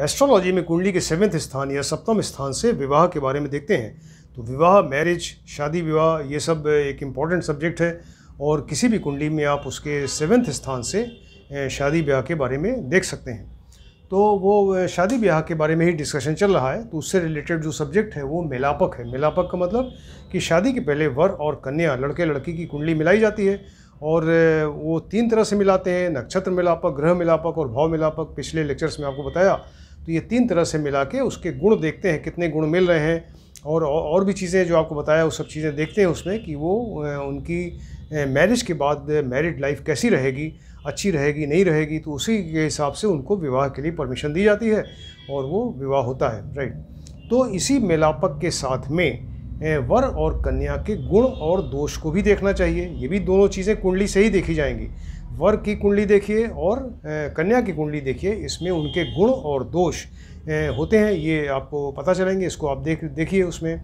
astrology में कुंडली के सेवेंथ स्थान या सप्तम स्थान से विवाह के बारे में देखते हैं तो विवाह मैरिज शादी विवाह ये सब एक इम्पॉर्टेंट सब्जेक्ट है और किसी भी कुंडली में आप उसके सेवेंथ स्थान से शादी ब्याह के बारे में देख सकते हैं तो वो शादी ब्याह के बारे में ही डिस्कशन चल रहा है तो उससे रिलेटेड जो सब्जेक्ट है वो मिलापक है मिलापक का मतलब कि शादी के पहले वर और कन्या लड़के लड़की की कुंडली मिलाई जाती है और वो तीन तरह से मिलाते हैं नक्षत्र मिलापक ग्रह मिलापक और भाव मिलापक पिछले लेक्चर्स में आपको बताया तो ये तीन तरह से मिला के उसके गुण देखते हैं कितने गुण मिल रहे हैं और और भी चीज़ें जो आपको बताया वो सब चीज़ें देखते हैं उसमें कि वो उनकी मैरिज के बाद मैरिड लाइफ कैसी रहेगी अच्छी रहेगी नहीं रहेगी तो उसी के हिसाब से उनको विवाह के लिए परमिशन दी जाती है और वो विवाह होता है राइट तो इसी मिलापक के साथ में वर और कन्या के गुण और दोष को भी देखना चाहिए ये भी दोनों चीज़ें कुंडली से ही देखी जाएंगी वर की कुंडली देखिए और कन्या की कुंडली देखिए इसमें उनके गुण और दोष होते हैं ये आपको पता चलेंगे इसको आप देख देखिए उसमें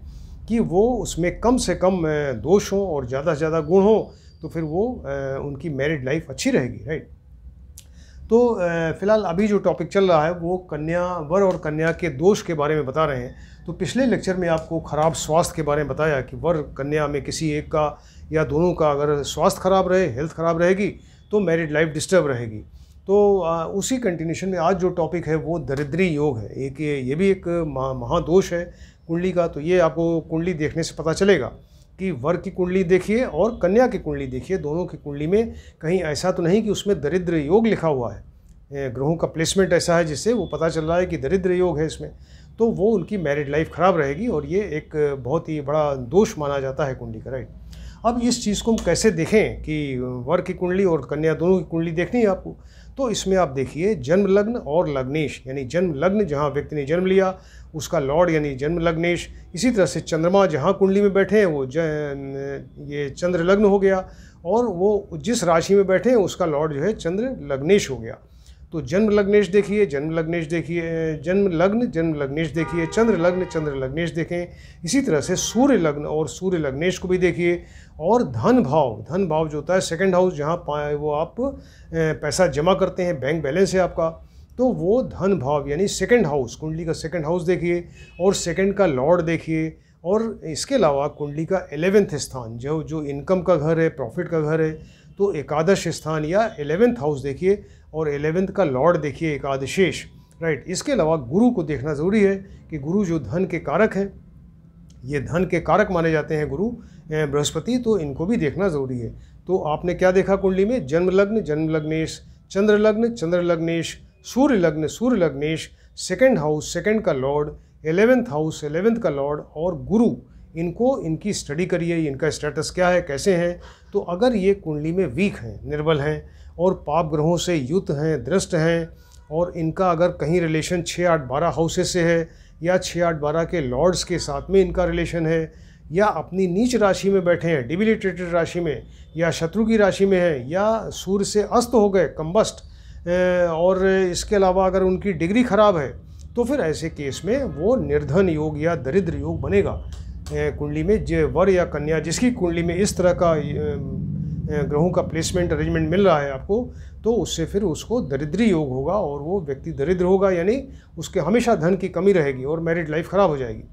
कि वो उसमें कम से कम दोष हों और ज़्यादा से ज़्यादा गुण हों तो फिर वो उनकी मैरिड लाइफ अच्छी रहेगी राइट तो फिलहाल अभी जो टॉपिक चल रहा है वो कन्या वर और कन्या के दोष के बारे में बता रहे हैं तो पिछले लेक्चर में आपको ख़राब स्वास्थ्य के बारे में बताया कि वर कन्या में किसी एक का या दोनों का अगर स्वास्थ्य खराब रहे हेल्थ खराब रहेगी तो मैरिड लाइफ डिस्टर्ब रहेगी तो आ, उसी कंटिन्यूशन में आज जो टॉपिक है वो दरिद्री योग है एक ये, ये भी एक महा महादोष है कुंडली का तो ये आपको कुंडली देखने से पता चलेगा कि वर की कुंडली देखिए और कन्या की कुंडली देखिए दोनों की कुंडली में कहीं ऐसा तो नहीं कि उसमें दरिद्र योग लिखा हुआ है ग्रहों का प्लेसमेंट ऐसा है जिससे वो पता चल रहा है कि दरिद्र योग है इसमें तो वो उनकी मैरिड लाइफ ख़राब रहेगी और ये एक बहुत ही बड़ा दोष माना जाता है कुंडली का राइट अब इस चीज़ को हम कैसे देखें कि वर की कुंडली और कन्या दोनों की कुंडली देखनी है आपको तो इसमें आप देखिए जन्म लग्न और लग्नेश यानी जन्म लग्न जहाँ व्यक्ति ने जन्म लिया उसका लॉर्ड यानी जन्म लग्नेश इसी तरह से चंद्रमा जहाँ कुंडली में बैठे हैं वो ये चंद्र लग्न हो गया और वो जिस राशि में बैठे हैं उसका लॉर्ड जो है चंद्र लग्नेश हो गया तो जन्म लग्नेश देखिए जन्म लग्नेश देखिए जन्म लग्न जन्म लग्नेश देखिए चंद्र लग्न चंद्र लग्नेश देखें इसी तरह से सूर्य लग्न और सूर्य लग्नेश को भी देखिए और धन भाव धन भाव जो होता है सेकंड हाउस जहाँ वो आप पैसा जमा करते हैं बैंक बैलेंस है आपका तो वो धन भाव यानी सेकंड हाउस कुंडली का सेकंड हाउस देखिए और सेकंड का लॉर्ड देखिए और इसके अलावा कुंडली का एलेवेंथ स्थान जो जो इनकम का घर है प्रॉफिट का घर है तो एकादश स्थान या एलेवेंथ हाउस देखिए और एलेवेंथ का लॉर्ड देखिए एकादशेष राइट इसके अलावा गुरु को देखना ज़रूरी है कि गुरु जो धन के कारक हैं ये धन के कारक माने जाते हैं गुरु बृहस्पति तो इनको भी देखना ज़रूरी है तो आपने क्या देखा कुंडली में जन्म लग्न जन्म लग्नेश चंद्र लग्न चंद्र लग्नेश सूर्य लग्न सूर्य लग्नेश सेकेंड हाउस सेकेंड का लॉर्ड एलेवेंथ हाउस एलेवेंथ का लॉर्ड और गुरु इनको इनकी स्टडी करिए इनका स्टेटस क्या है कैसे हैं तो अगर ये कुंडली में वीक हैं निर्बल हैं और पाप ग्रहों से युत हैं दृष्ट हैं और इनका अगर कहीं रिलेशन छः आठ बारह हाउसेस से है या छः आठ बारह के लॉर्ड्स के साथ में इनका रिलेशन है या अपनी नीच राशि में बैठे हैं डिबिलिटेटेड राशि में या शत्रु की राशि में है या सूर्य से अस्त हो गए कम्बस्ट और इसके अलावा अगर उनकी डिग्री ख़राब है तो फिर ऐसे केस में वो निर्धन योग या दरिद्र योग बनेगा कुंडली में जो वर या कन्या जिसकी कुंडली में इस तरह का ग्रहों का प्लेसमेंट अरेंजमेंट मिल रहा है आपको तो उससे फिर उसको दरिद्री योग होगा और वो व्यक्ति दरिद्र होगा यानी उसके हमेशा धन की कमी रहेगी और मैरिड लाइफ ख़राब हो जाएगी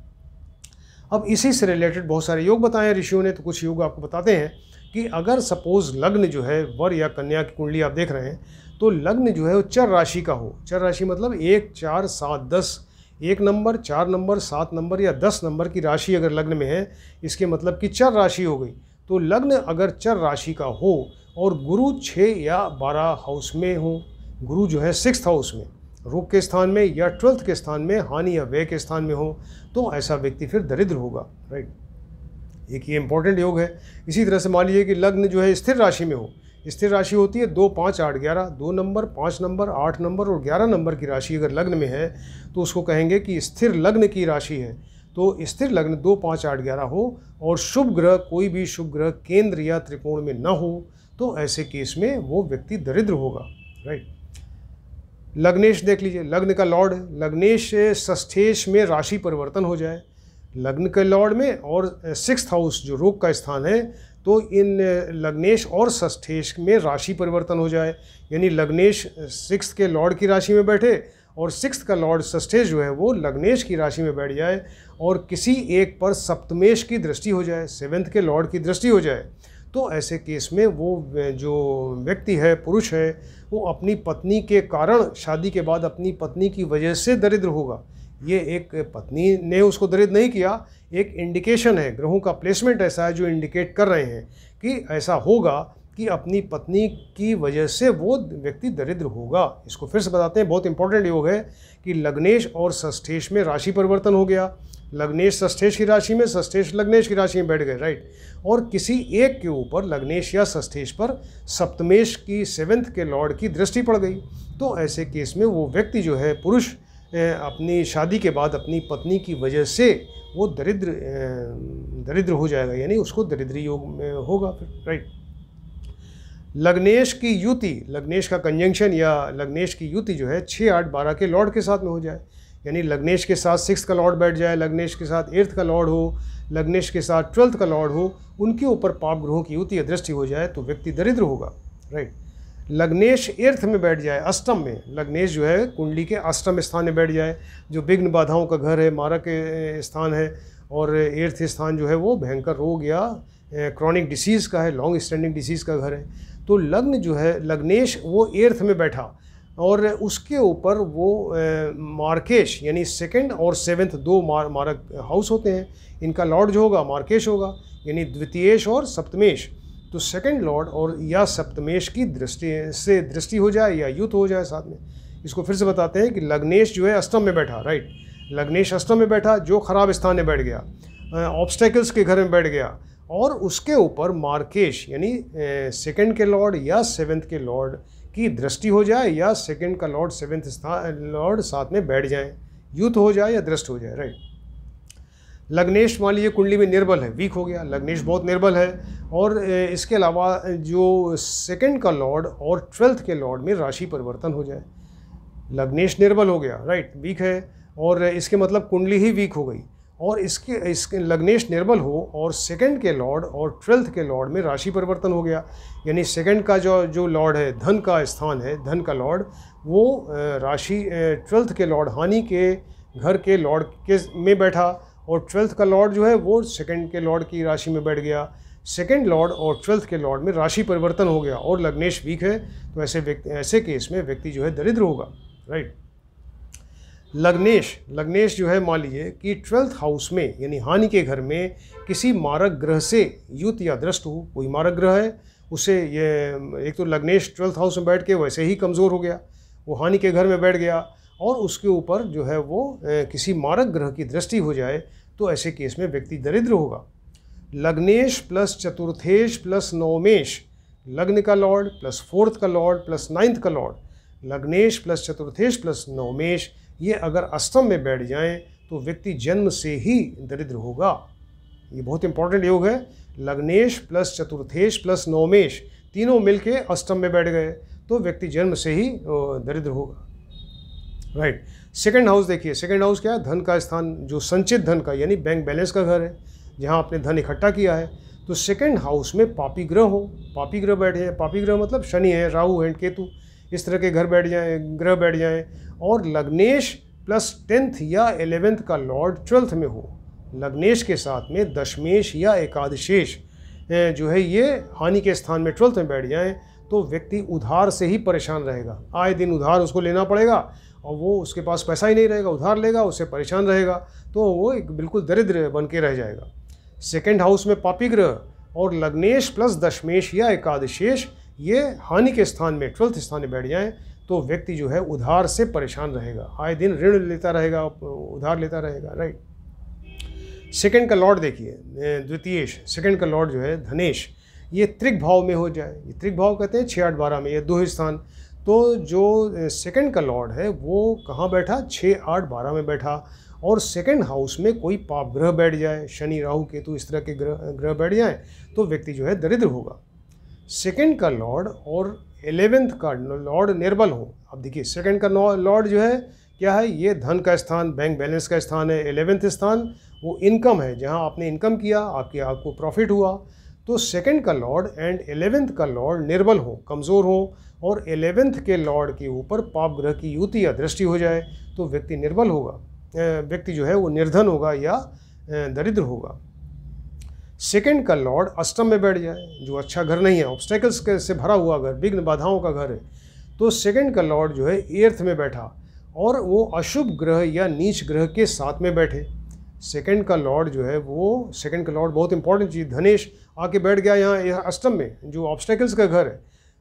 अब इसी से रिलेटेड बहुत सारे योग बताए ऋषियों ने तो कुछ योग आपको बताते हैं कि अगर सपोज़ लग्न जो है वर या कन्या की कुंडली आप देख रहे हैं तो लग्न जो है वो चर राशि का हो चर राशि मतलब एक चार सात दस एक नंबर चार नंबर सात नंबर या दस नंबर की राशि अगर लग्न में है इसके मतलब कि चर राशि हो गई तो लग्न अगर चर राशि का हो और गुरु छः या बारह हाउस में हो गुरु जो है सिक्स हाउस में रोग के स्थान में या ट्वेल्थ के स्थान में हानि या व्यय के स्थान में हो तो ऐसा व्यक्ति फिर दरिद्र होगा राइट एक ये इम्पॉर्टेंट योग है इसी तरह से मान लीजिए कि लग्न जो है स्थिर राशि में हो स्थिर राशि होती है दो पाँच आठ ग्यारह दो नंबर पाँच नंबर आठ नंबर और ग्यारह नंबर की राशि अगर लग्न में है तो उसको कहेंगे कि स्थिर लग्न की राशि है तो स्थिर लग्न दो पाँच आठ ग्यारह हो और शुभ ग्रह कोई भी शुभ ग्रह केंद्र या त्रिकोण में न हो तो ऐसे केस में वो व्यक्ति दरिद्र होगा राइट लग्नेश देख लीजिए लग्न का लॉर्ड लग्नेश ष्ठेश में राशि परिवर्तन हो जाए लग्न के लॉर्ड में और सिक्स हाउस जो रोग का स्थान है तो इन लग्नेश और षष्ठेश में राशि परिवर्तन हो जाए यानी लग्नेश सिक्स के लॉर्ड की राशि में बैठे और सिक्स का लॉर्ड षष्ठेश जो है वो लग्नेश की राशि में बैठ जाए और किसी एक पर सप्तमेश की दृष्टि हो जाए सेवेंथ के लॉर्ड की दृष्टि हो जाए तो ऐसे केस में वो जो व्यक्ति है पुरुष है वो अपनी पत्नी के कारण शादी के बाद अपनी पत्नी की वजह से दरिद्र होगा ये एक पत्नी ने उसको दरिद नहीं किया एक इंडिकेशन है ग्रहों का प्लेसमेंट ऐसा है जो इंडिकेट कर रहे हैं कि ऐसा होगा कि अपनी पत्नी की वजह से वो व्यक्ति दरिद्र होगा इसको फिर से बताते हैं बहुत इंपॉर्टेंट योग है कि लग्नेश और सष्ठेश में राशि परिवर्तन हो गया लग्नेश सष्ठेश की राशि में सष्ठेश लग्नेश की राशि में बैठ गए राइट और किसी एक के ऊपर लग्नेश या सष्ठेश पर सप्तमेश की सेवेंथ के लॉर्ड की दृष्टि पड़ गई तो ऐसे केस में वो व्यक्ति जो है पुरुष अपनी शादी के बाद अपनी पत्नी की वजह से वो दरिद्र दरिद्र हो जाएगा यानी उसको दरिद्री योग में होगा फिर राइट लग्नेश की युति लग्नेश का कंजंक्शन या लग्नेश की युति जो है छः आठ बारह के लॉर्ड के साथ में हो जाए यानी लग्नेश के साथ सिक्स का लॉर्ड बैठ जाए लग्नेश के साथ एर्थ का लॉर्ड हो लग्नेश के साथ ट्वेल्थ का लॉर्ड हो उनके ऊपर पाप ग्रहों की युति या दृष्टि हो जाए तो व्यक्ति दरिद्र होगा राइट लग्नेश एर्थ में बैठ जाए अष्टम में लग्नेश जो है कुंडली के अष्टम स्थान में बैठ जाए जो विघ्न बाधाओं का घर है मारक स्थान है और इर्थ स्थान जो है वो भयंकर रोग या क्रॉनिक डिसीज़ का है लॉन्ग स्टैंडिंग डिसीज़ का घर है तो लग्न जो है लग्नेश वो एर्थ में बैठा और उसके ऊपर वो मार्केश यानी सेकंड और सेवेंथ दो मार मारक हाउस होते हैं इनका लॉर्ड जो होगा मार्केश होगा यानी द्वितीयेश और सप्तमेश तो सेकंड लॉर्ड और या सप्तमेश की दृष्टि से दृष्टि हो जाए या युद्ध हो जाए साथ में इसको फिर से बताते हैं कि लग्नेश जो है अष्टम में बैठा राइट लग्नेश अष्टम में बैठा जो खराब स्थान में बैठ गया ऑब्स्टेकल्स के घर में बैठ गया और उसके ऊपर मार्केश यानी सेकंड के लॉर्ड या सेवेंथ के लॉर्ड की दृष्टि हो जाए या सेकंड का लॉर्ड सेवेंथ स्थान लॉर्ड साथ में बैठ जाए युद्ध हो जाए या दृष्ट हो जाए राइट लग्नेश मान लीजिए कुंडली में निर्बल है वीक हो गया लग्नेश बहुत निर्बल है और इसके अलावा जो सेकंड का लॉर्ड और ट्वेल्थ के लॉर्ड में राशि परिवर्तन हो जाए लग्नेश निर्बल हो गया राइट वीक है और इसके मतलब कुंडली ही वीक हो गई और इसके इसके लग्नेश निर्बल हो और सेकंड के लॉर्ड और ट्वेल्थ के लॉर्ड में राशि परिवर्तन हो गया यानी सेकंड का जो जो लॉर्ड है धन का स्थान है धन का लॉर्ड वो राशि ट्वेल्थ के लॉर्ड हानि के घर के लॉर्ड के में बैठा और ट्वेल्थ का लॉर्ड जो है वो सेकंड के लॉर्ड की राशि में बैठ गया सेकंड लॉर्ड और ट्वेल्थ के लॉर्ड में राशि परिवर्तन हो गया और लग्नेश वीक है तो ऐसे व्यक्ति ऐसे केस में व्यक्ति जो है दरिद्र होगा राइट लग्नेश लग्नेश जो है मान लीजिए कि ट्वेल्थ हाउस में यानी हानि के घर में किसी मारक ग्रह से युद्ध या दृष्ट हो कोई मारक ग्रह है उसे ये एक तो लग्नेश ट्वेल्थ हाउस में बैठ के वैसे ही कमज़ोर हो गया वो हानि के घर में बैठ गया और उसके ऊपर जो है वो किसी मारक ग्रह की दृष्टि हो जाए तो ऐसे केस में व्यक्ति दरिद्र होगा लग्नेश प्लस चतुर्थेश प्लस नवमेश लग्न का लॉर्ड प्लस फोर्थ का लॉर्ड प्लस नाइन्थ का लॉर्ड लग्नेश प्लस चतुर्थेश प्लस नवमेश ये अगर अष्टम में बैठ जाए तो व्यक्ति जन्म से ही दरिद्र होगा ये बहुत इंपॉर्टेंट योग है लग्नेश प्लस चतुर्थेश प्लस नवमेश तीनों मिलके अष्टम में बैठ गए तो व्यक्ति जन्म से ही दरिद्र होगा राइट सेकेंड हाउस देखिए सेकेंड हाउस क्या है धन का स्थान जो संचित धन का यानी बैंक बैलेंस का घर है जहाँ आपने धन इकट्ठा किया है तो सेकेंड हाउस में पापी ग्रह हो पापी ग्रह बैठे हैं पापी ग्रह मतलब शनि है राहु है केतु इस तरह के घर बैठ जाएँ ग्रह बैठ जाएँ और लग्नेश प्लस टेंथ या एलेवेंथ का लॉर्ड ट्वेल्थ में हो लग्नेश के साथ में दशमेश या एकादशेश जो है ये हानि के स्थान में ट्वेल्थ में बैठ जाएँ तो व्यक्ति उधार से ही परेशान रहेगा आए दिन उधार उसको लेना पड़ेगा और वो उसके पास पैसा ही नहीं रहेगा उधार लेगा उससे परेशान रहेगा तो वो एक बिल्कुल दरिद्र बन के रह जाएगा सेकेंड हाउस में पापी ग्रह और लग्नेश प्लस दशमेश या एकादशेष ये हानि के स्थान में ट्वेल्थ स्थान में बैठ जाएं तो व्यक्ति जो है उधार से परेशान रहेगा आए दिन ऋण लेता रहेगा उधार लेता रहेगा राइट सेकेंड का लॉर्ड देखिए द्वितीयेश सेकेंड का लॉर्ड जो है धनेश ये त्रिक भाव में हो जाए ये त्रिक भाव कहते हैं छः आठ बारह में ये दो स्थान तो जो सेकंड का लॉर्ड है वो कहाँ बैठा छः आठ बारह में बैठा और सेकंड हाउस में कोई पाप ग्रह बैठ जाए शनि राहु केतु इस तरह के ग्रह ग्रह बैठ जाए तो व्यक्ति जो है दरिद्र होगा सेकंड का लॉर्ड और एलेवेंथ का लॉर्ड निर्बल हो अब देखिए सेकंड का लॉर्ड जो है क्या है ये धन का स्थान बैंक बैलेंस का स्थान है एलेवेंथ स्थान वो इनकम है जहाँ आपने इनकम किया आपके आपको प्रॉफिट हुआ तो सेकंड का लॉर्ड एंड एलेवेंथ का लॉर्ड निर्बल हो कमज़ोर हो और एलेवेंथ के लॉर्ड के ऊपर पाप ग्रह की युति या दृष्टि हो जाए तो व्यक्ति निर्बल होगा व्यक्ति जो है वो निर्धन होगा या दरिद्र होगा सेकेंड का लॉर्ड अष्टम में बैठ जाए जो अच्छा घर नहीं है ऑब्स्टेकल्स से भरा हुआ घर विघ्न बाधाओं का घर है तो सेकेंड का लॉर्ड जो है एर्थ में बैठा और वो अशुभ ग्रह या नीच ग्रह के साथ में बैठे सेकंड का लॉर्ड जो है वो सेकंड का लॉर्ड बहुत इंपॉर्टेंट चीज़ धनेश आके बैठ गया यहाँ यहाँ अष्टम में जो ऑब्स्टेकल्स का घर है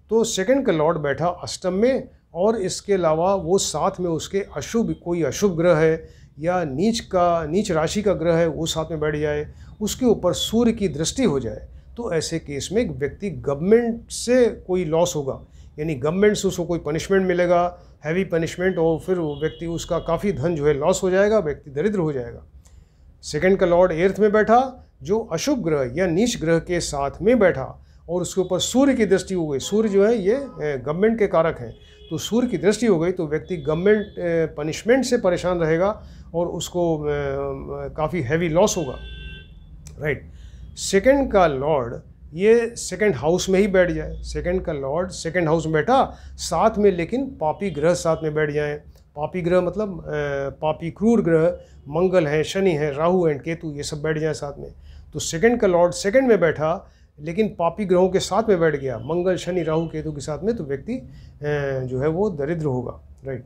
तो सेकंड का लॉर्ड बैठा अष्टम में और इसके अलावा वो साथ में उसके अशुभ कोई अशुभ ग्रह है या नीच का नीच राशि का ग्रह है वो साथ में बैठ जाए उसके ऊपर सूर्य की दृष्टि हो जाए तो ऐसे केस में व्यक्ति गवर्नमेंट से कोई लॉस होगा यानी गवर्नमेंट से उसको कोई पनिशमेंट मिलेगा हैवी पनिशमेंट और फिर वो व्यक्ति उसका काफ़ी धन जो है लॉस हो जाएगा व्यक्ति दरिद्र हो जाएगा सेकंड का लॉर्ड एर्थ में बैठा जो अशुभ ग्रह या नीच ग्रह के साथ में बैठा और उसके ऊपर सूर्य की दृष्टि हो गई सूर्य जो है ये गवर्नमेंट के कारक हैं तो सूर्य की दृष्टि हो गई तो व्यक्ति गवर्नमेंट पनिशमेंट से परेशान रहेगा और उसको काफ़ी हैवी लॉस होगा राइट सेकंड का लॉर्ड ये सेकंड हाउस में ही बैठ जाए सेकंड का लॉर्ड सेकंड हाउस में बैठा साथ में लेकिन पापी ग्रह साथ में बैठ जाएँ पापी ग्रह मतलब पापी क्रूर ग्रह मंगल है शनि है राहु एंड केतु ये सब बैठ जाए साथ में तो सेकंड का लॉर्ड सेकंड में बैठा लेकिन पापी ग्रहों के साथ में बैठ गया मंगल शनि राहु केतु के साथ में तो व्यक्ति जो है वो दरिद्र होगा राइट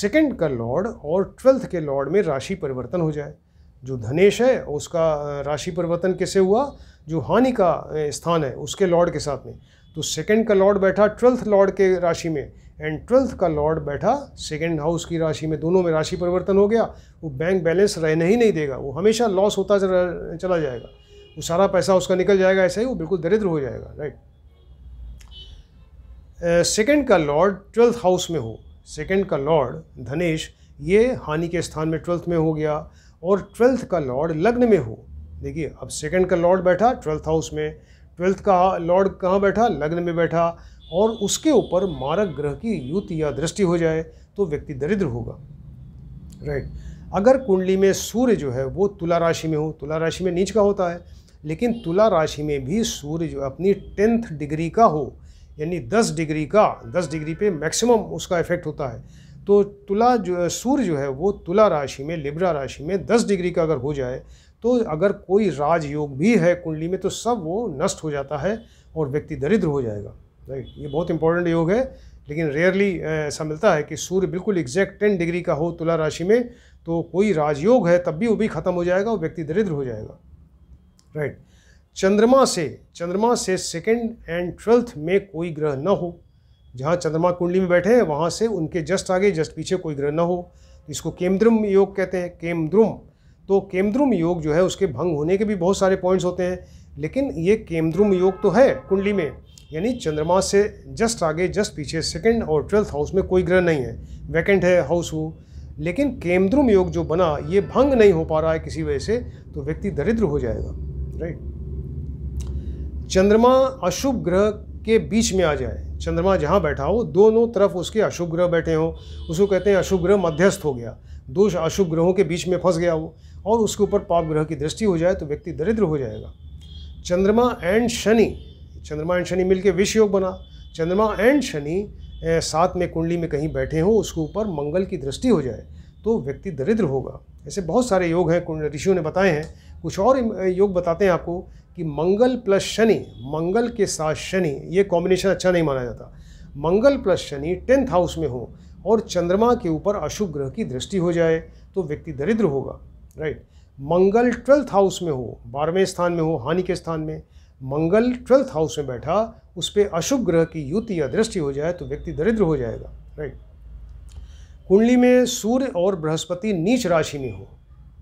सेकंड का लॉर्ड और ट्वेल्थ के लॉर्ड में राशि परिवर्तन हो जाए जो धनेश है उसका राशि परिवर्तन कैसे हुआ जो हानि का स्थान है उसके लॉर्ड के साथ में तो सेकंड का लॉर्ड बैठा ट्वेल्थ लॉर्ड के राशि में एंड ट्वेल्थ का लॉर्ड बैठा सेकंड हाउस की राशि में दोनों में राशि परिवर्तन हो गया वो बैंक बैलेंस रहने ही नहीं देगा वो हमेशा लॉस होता चला जाएगा वो सारा पैसा उसका निकल जाएगा ऐसे ही वो बिल्कुल दरिद्र हो जाएगा राइट सेकेंड का लॉर्ड ट्वेल्थ हाउस में हो सेकेंड का लॉर्ड धनेश ये हानि के स्थान में ट्वेल्थ में हो गया और ट्वेल्थ का लॉर्ड लग्न में हो देखिए अब सेकंड का लॉर्ड बैठा ट्वेल्थ हाउस में ट्वेल्थ का लॉर्ड कहाँ बैठा लग्न में बैठा और उसके ऊपर मारक ग्रह की युति या दृष्टि हो जाए तो व्यक्ति दरिद्र होगा राइट अगर कुंडली में सूर्य जो है वो तुला राशि में हो तुला राशि में नीच का होता है लेकिन तुला राशि में भी सूर्य जो अपनी टेंथ डिग्री का हो यानी दस डिग्री का दस डिग्री पे मैक्सिमम उसका इफेक्ट होता है तो तुला जो सूर्य जो है वो तुला राशि में लिब्रा राशि में दस डिग्री का अगर हो जाए तो अगर कोई राजयोग भी है कुंडली में तो सब वो नष्ट हो जाता है और व्यक्ति दरिद्र हो जाएगा राइट ये बहुत इंपॉर्टेंट योग है लेकिन रेयरली ऐसा मिलता है कि सूर्य बिल्कुल एग्जैक्ट टेन डिग्री का हो तुला राशि में तो कोई राजयोग है तब भी वो भी खत्म हो जाएगा और व्यक्ति दरिद्र हो जाएगा राइट चंद्रमा से चंद्रमा से सेकेंड एंड ट्वेल्थ में कोई ग्रह न हो जहाँ चंद्रमा कुंडली में बैठे हैं वहाँ से उनके जस्ट आगे जस्ट पीछे कोई ग्रह न हो इसको केमद्रुम योग कहते हैं केमद्रुम तो केमद्रुम योग जो है उसके भंग होने के भी बहुत सारे पॉइंट्स होते हैं लेकिन ये केमद्रुम योग तो है कुंडली में यानी चंद्रमा से जस्ट आगे जस्ट पीछे सेकेंड और ट्वेल्थ हाउस में कोई ग्रह नहीं है वैकेंट है हाउस वो लेकिन केमद्रुम योग जो बना ये भंग नहीं हो पा रहा है किसी वजह से तो व्यक्ति दरिद्र हो जाएगा राइट चंद्रमा अशुभ ग्रह के बीच में आ जाए चंद्रमा जहाँ बैठा हो दोनों तरफ उसके अशुभ ग्रह बैठे हों उसको कहते हैं अशुभ ग्रह मध्यस्थ हो गया दो अशुभ ग्रहों के बीच में फंस गया वो और उसके ऊपर पाप ग्रह की दृष्टि हो जाए तो व्यक्ति दरिद्र हो जाएगा चंद्रमा एंड शनि चंद्रमा एंड शनि मिलके विष योग बना चंद्रमा एंड शनि साथ में कुंडली में कहीं बैठे हों उसके ऊपर मंगल की दृष्टि हो जाए तो व्यक्ति दरिद्र होगा ऐसे बहुत सारे योग हैं ऋषियों ने बताए हैं कुछ और योग बताते हैं आपको कि मंगल प्लस शनि मंगल के साथ शनि ये कॉम्बिनेशन अच्छा नहीं माना जाता Mangal plus Shani tenth house में हो और चंद्रमा के ऊपर अशुभ ग्रह की दृष्टि हो जाए तो व्यक्ति दरिद्र होगा राइट मंगल ट्वेल्थ हाउस में हो बारहवें स्थान में हो हानि के स्थान में मंगल ट्वेल्थ हाउस में बैठा उस पर अशुभ ग्रह की युति या दृष्टि हो जाए तो व्यक्ति दरिद्र हो जाएगा राइट कुंडली में सूर्य और बृहस्पति नीच राशि में हो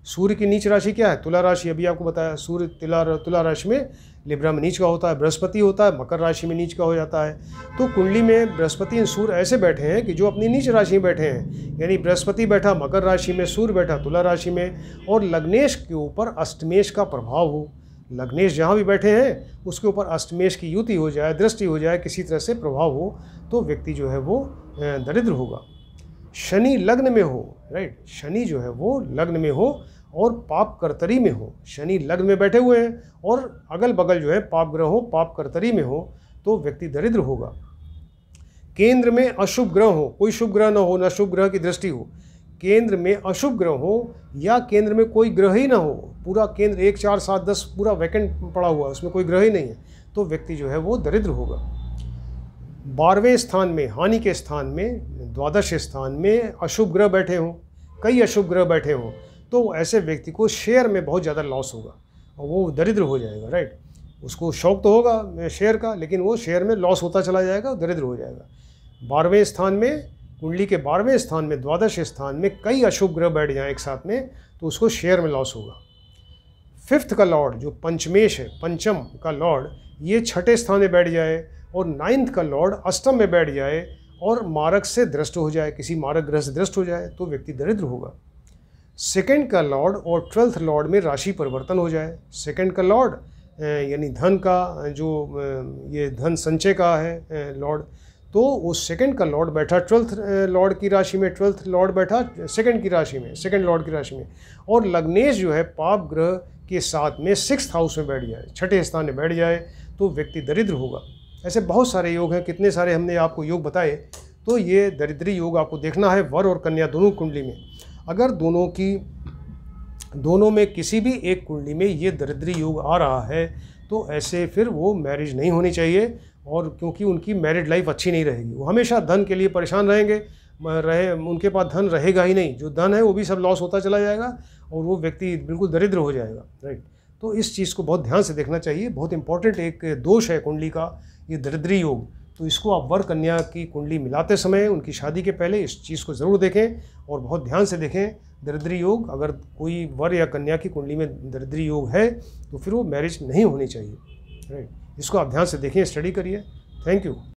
सूर्य की नीच राशि क्या है तुला राशि अभी आपको बताया सूर्य तुला तुला राशि में लिब्रा में नीच का होता है बृहस्पति होता है मकर राशि में नीच का हो जाता है तो कुंडली में बृहस्पति और सूर्य ऐसे बैठे हैं कि जो अपनी नीच राशि में बैठे हैं यानी बृहस्पति बैठा मकर राशि में सूर्य बैठा तुला राशि में और लग्नेश के ऊपर अष्टमेश का प्रभाव हो लग्नेश जहाँ भी बैठे हैं उसके ऊपर अष्टमेश की युति हो जाए दृष्टि हो जाए किसी तरह से प्रभाव हो तो व्यक्ति जो है वो दरिद्र होगा शनि लग्न में हो राइट शनि जो है वो लग्न में हो और पाप कर्तरी में हो शनि लग्न में बैठे हुए हैं और अगल बगल जो है पाप ग्रह हो पाप कर्तरी में हो तो व्यक्ति दरिद्र होगा केंद्र में अशुभ ग्रह हो कोई शुभ ग्रह ना हो ना शुभ ग्रह की दृष्टि हो केंद्र में अशुभ ग्रह हो या केंद्र में कोई ग्रह ही ना हो पूरा केंद्र एक चार सात दस पूरा वैकेंट पड़ा हुआ है उसमें कोई ग्रह ही नहीं है तो व्यक्ति जो है वो दरिद्र होगा बारहवें स्थान में हानि के स्थान में द्वादश स्थान में अशुभ ग्रह बैठे हों कई अशुभ ग्रह बैठे हों तो ऐसे व्यक्ति को शेयर में बहुत ज़्यादा लॉस होगा और वो दरिद्र हो जाएगा राइट उसको शौक तो होगा शेयर का लेकिन वो शेयर में लॉस होता चला जाएगा दरिद्र हो जाएगा बारहवें स्थान में कुंडली के बारहवें स्थान में द्वादश स्थान में कई अशुभ ग्रह बैठ जाएं एक साथ में तो उसको शेयर में लॉस होगा फिफ्थ का लॉर्ड जो पंचमेश है पंचम का लॉर्ड ये छठे स्थान में बैठ जाए और नाइन्थ का लॉर्ड अष्टम में बैठ जाए और मारक से दृष्ट हो जाए किसी मारक ग्रह से दृष्ट हो जाए तो व्यक्ति दरिद्र होगा सेकेंड का लॉर्ड और ट्वेल्थ लॉर्ड में राशि परिवर्तन हो जाए सेकेंड का लॉर्ड यानी धन का जो ये धन संचय का है लॉर्ड तो वो सेकंड का लॉर्ड बैठा ट्वेल्थ लॉर्ड की राशि में ट्वेल्थ लॉर्ड बैठा सेकंड की राशि में सेकंड लॉर्ड की राशि में और लग्नेश जो है पाप ग्रह के साथ में सिक्स हाउस में बैठ जाए छठे स्थान में बैठ जाए तो व्यक्ति दरिद्र होगा ऐसे बहुत सारे योग हैं कितने सारे हमने आपको योग बताए तो ये दरिद्री योग आपको देखना है वर और कन्या दोनों कुंडली में अगर दोनों की दोनों में किसी भी एक कुंडली में ये दरिद्री योग आ रहा है तो ऐसे फिर वो मैरिज नहीं होनी चाहिए और क्योंकि उनकी मैरिड लाइफ अच्छी नहीं रहेगी वो हमेशा धन के लिए परेशान रहेंगे रहे उनके पास धन रहेगा ही नहीं जो धन है वो भी सब लॉस होता चला जाएगा और वो व्यक्ति बिल्कुल दरिद्र हो जाएगा राइट तो इस चीज़ को बहुत ध्यान से देखना चाहिए बहुत इंपॉर्टेंट एक दोष है कुंडली का ये दरिद्री योग तो इसको आप वर कन्या की कुंडली मिलाते समय उनकी शादी के पहले इस चीज़ को ज़रूर देखें और बहुत ध्यान से देखें दरिद्री योग अगर कोई वर या कन्या की कुंडली में दरिद्री योग है तो फिर वो मैरिज नहीं होनी चाहिए राइट इसको आप ध्यान से देखें स्टडी करिए थैंक यू